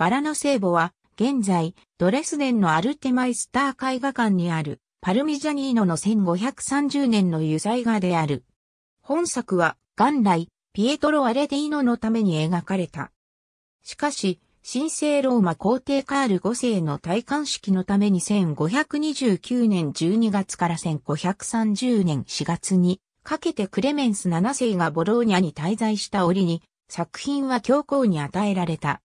バラの聖母は、現在、ドレスデンのアルテマイスター絵画館にある、パルミジャニーノの1530年の油彩画である。本作は、元来、ピエトロ・アレディーノのために描かれた。しかし、神聖ローマ皇帝カール5世の戴冠式のために1529年12月から1530年4月にかけてクレメンス7世がボローニャに滞在した折に作品は教皇に与えられた。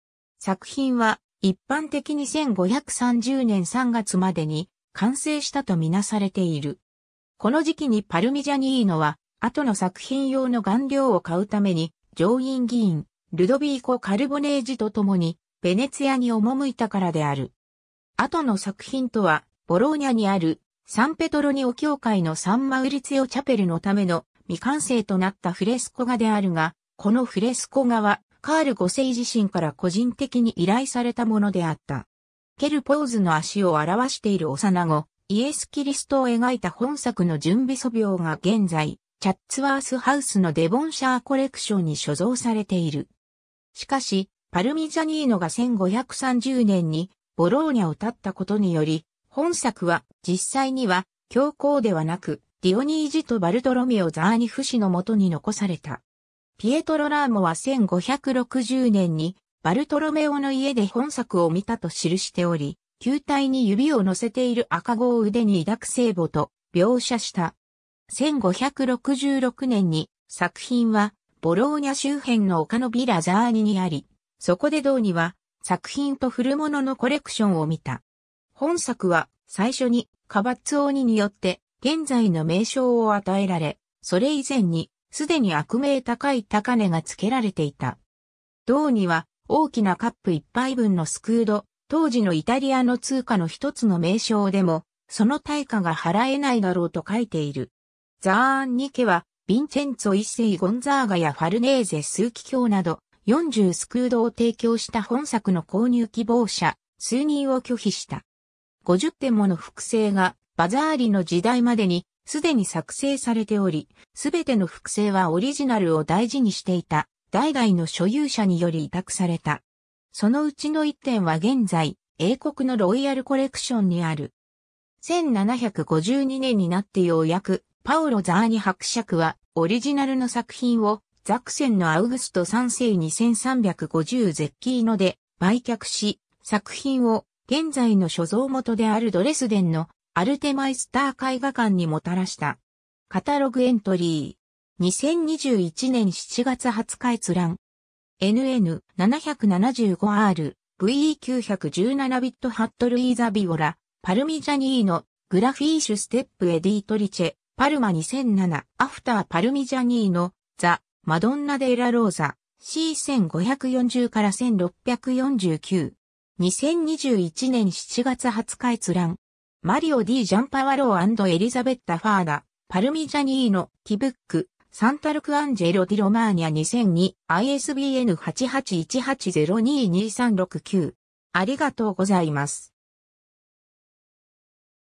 作品は一般的に1530年3月までに完成したとみなされている。この時期にパルミジャニーノは後の作品用の顔料を買うために上院議員ルドビーコ・カルボネージと共にベネツィアに赴いたからである。後の作品とはボローニャにあるサンペトロニオ教会のサンマウリツィオチャペルのための未完成となったフレスコ画であるが、このフレスコ画はカール5世自身から個人的に依頼されたものであった。ケルポーズの足を表している幼子、イエス・キリストを描いた本作の準備素描が現在、チャッツワースハウスのデボンシャーコレクションに所蔵されている。しかし、パルミジャニーノが1530年にボローニャを立ったことにより、本作は実際には教皇ではなく、ディオニージとバルトロミオ・ザーニフ氏のもとに残された。ピエトロ・ラーモは1560年にバルトロメオの家で本作を見たと記しており、球体に指を乗せている赤子を腕に抱く聖母と描写した。1566年に作品はボローニャ周辺の丘のビラザーニにあり、そこで道には作品と古物のコレクションを見た。本作は最初にカバッツオニによって現在の名称を与えられ、それ以前にすでに悪名高い高値が付けられていた。銅には大きなカップ一杯分のスクード、当時のイタリアの通貨の一つの名称でも、その対価が払えないだろうと書いている。ザーン・ニケは、ヴィンチェンツォ一世ゴンザーガやファルネーゼ数キ卿など、40スクードを提供した本作の購入希望者、数人を拒否した。50点もの複製が、バザーリの時代までにすでに作成されており、すべての複製はオリジナルを大事にしていた、代々の所有者により委託された。そのうちの一点は現在、英国のロイヤルコレクションにある。1752年になってようやく、パオロ・ザーニ伯爵は、オリジナルの作品を、ザクセンのアウグスト3世2350ゼッキーノで売却し、作品を現在の所蔵元であるドレスデンのアルテマイスター絵画館にもたらした。カタログエントリー。2021年7月20日閲覧。NN775R、VE917 ビットハットルイーザビオラ、パルミジャニーノ、グラフィーシュステップエディートリチェ、パルマ2007、アフターパルミジャニーノ、ザ、マドンナデーラローザ、C1540 から1649。2021年7月20日閲覧。マリオ・ディ・ジャンパワローエリザベッタ・ファーナ、パルミジャニーノ、ティブック、サンタルク・アンジェロ・ディ・ロマーニャ2002、ISBN 8818022369。ありがとうございます。